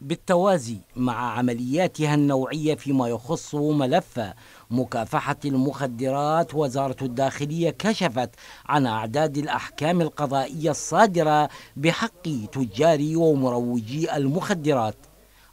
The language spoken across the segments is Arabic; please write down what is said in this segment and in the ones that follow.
بالتوازي مع عملياتها النوعية فيما يخص ملف مكافحة المخدرات وزارة الداخلية كشفت عن أعداد الأحكام القضائية الصادرة بحق تجاري ومروجي المخدرات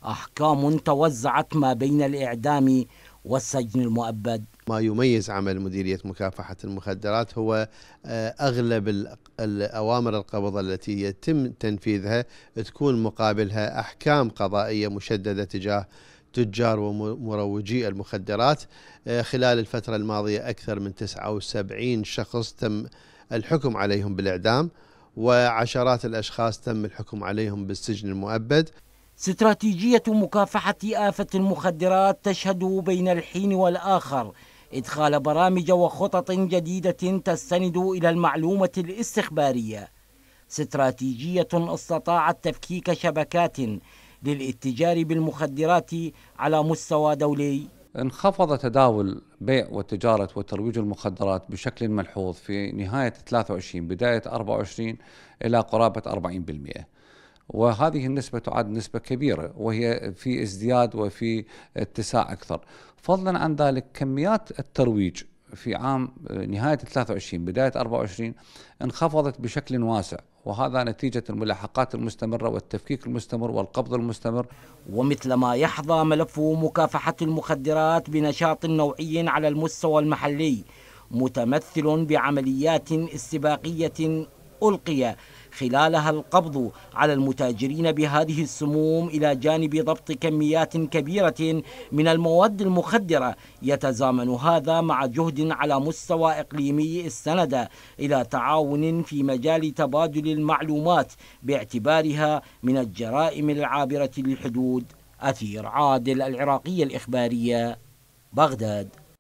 أحكام توزعت ما بين الإعدام والسجن المؤبد ما يميز عمل مديرية مكافحة المخدرات هو آه، أغلب الأوامر القبض التي يتم تنفيذها تكون مقابلها أحكام قضائية مشددة تجاه تجار ومروجي المخدرات آه، خلال الفترة الماضية أكثر من 79 شخص تم الحكم عليهم بالإعدام وعشرات الأشخاص تم الحكم عليهم بالسجن المؤبد استراتيجية مكافحة آفة المخدرات تشهد بين الحين والآخر إدخال برامج وخطط جديدة تستند إلى المعلومة الاستخبارية استراتيجية استطاعت تفكيك شبكات للاتجار بالمخدرات على مستوى دولي انخفض تداول بيع وتجارة وترويج المخدرات بشكل ملحوظ في نهاية 23 بداية 24 إلى قرابة 40% وهذه النسبة تعد نسبة كبيرة وهي في ازدياد وفي اتساع أكثر فضلا عن ذلك كميات الترويج في عام آه، نهاية 23 بداية 24 انخفضت بشكل واسع وهذا نتيجة الملاحقات المستمرة والتفكيك المستمر والقبض المستمر ومثل ما يحظى ملف مكافحة المخدرات بنشاط نوعي على المستوى المحلي متمثل بعمليات استباقية ألقي خلالها القبض على المتاجرين بهذه السموم إلى جانب ضبط كميات كبيرة من المواد المخدرة يتزامن هذا مع جهد على مستوى إقليمي استند إلى تعاون في مجال تبادل المعلومات باعتبارها من الجرائم العابرة للحدود أثير عادل العراقية الإخبارية بغداد